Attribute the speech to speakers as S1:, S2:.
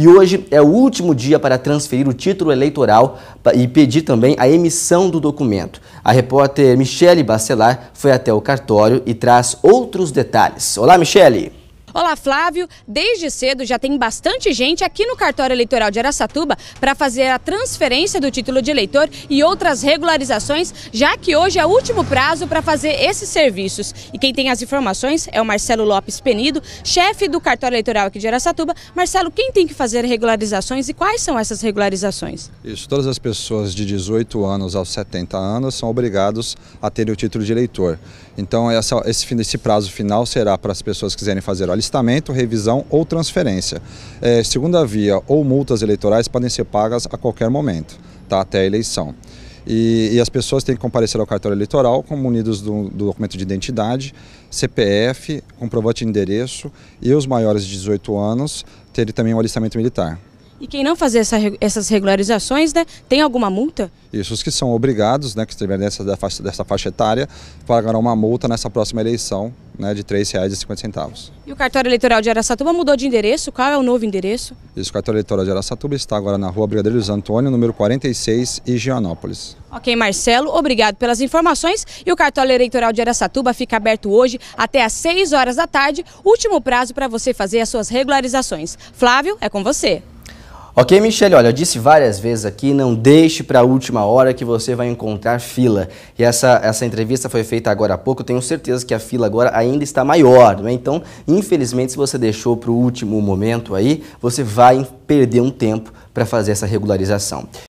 S1: E hoje é o último dia para transferir o título eleitoral e pedir também a emissão do documento. A repórter Michele Bacelar foi até o cartório e traz outros detalhes. Olá, Michele!
S2: Olá, Flávio. Desde cedo já tem bastante gente aqui no cartório eleitoral de Araçatuba para fazer a transferência do título de eleitor e outras regularizações, já que hoje é o último prazo para fazer esses serviços. E quem tem as informações é o Marcelo Lopes Penido, chefe do cartório eleitoral aqui de Araçatuba. Marcelo, quem tem que fazer regularizações e quais são essas regularizações?
S3: Isso, todas as pessoas de 18 anos aos 70 anos são obrigados a terem o título de eleitor. Então, essa, esse, esse prazo final será para as pessoas que quiserem fazer a alistamento, revisão ou transferência. É, segunda via ou multas eleitorais podem ser pagas a qualquer momento, tá, até a eleição. E, e, as pessoas têm que comparecer ao cartório eleitoral como unidos do, do, documento de identidade, CPF, comprovante de endereço e os maiores de 18 anos terem também um alistamento militar.
S2: E quem não fazer essa, essas regularizações, né, tem alguma multa?
S3: Isso, os que são obrigados, né, que estiverem nessa, dessa faixa etária, pagarão uma multa nessa próxima eleição né, de R$ 3,50.
S2: E o cartório eleitoral de Araçatuba mudou de endereço? Qual é o novo endereço?
S3: Isso, o cartório eleitoral de Araçatuba está agora na rua Brigadeiros Antônio, número 46, Higienópolis.
S2: Ok, Marcelo, obrigado pelas informações. E o cartório eleitoral de Araçatuba fica aberto hoje até às 6 horas da tarde, último prazo para você fazer as suas regularizações. Flávio, é com você.
S1: Ok, Michelle, olha, eu disse várias vezes aqui, não deixe para a última hora que você vai encontrar fila. E essa, essa entrevista foi feita agora há pouco, tenho certeza que a fila agora ainda está maior, né? Então, infelizmente, se você deixou para o último momento aí, você vai perder um tempo para fazer essa regularização.